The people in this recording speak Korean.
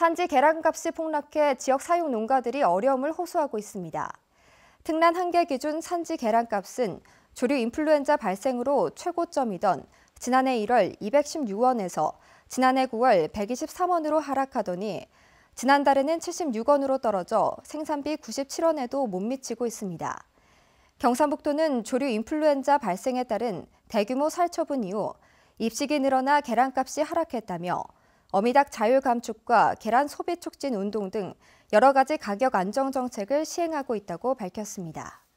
산지 계란값이 폭락해 지역 사육 농가들이 어려움을 호소하고 있습니다. 특란 한계 기준 산지 계란값은 조류 인플루엔자 발생으로 최고점이던 지난해 1월 216원에서 지난해 9월 123원으로 하락하더니 지난달에는 76원으로 떨어져 생산비 97원에도 못 미치고 있습니다. 경상북도는 조류 인플루엔자 발생에 따른 대규모 살처분 이후 입식이 늘어나 계란값이 하락했다며 어미닭 자율 감축과 계란 소비 촉진 운동 등 여러 가지 가격 안정 정책을 시행하고 있다고 밝혔습니다.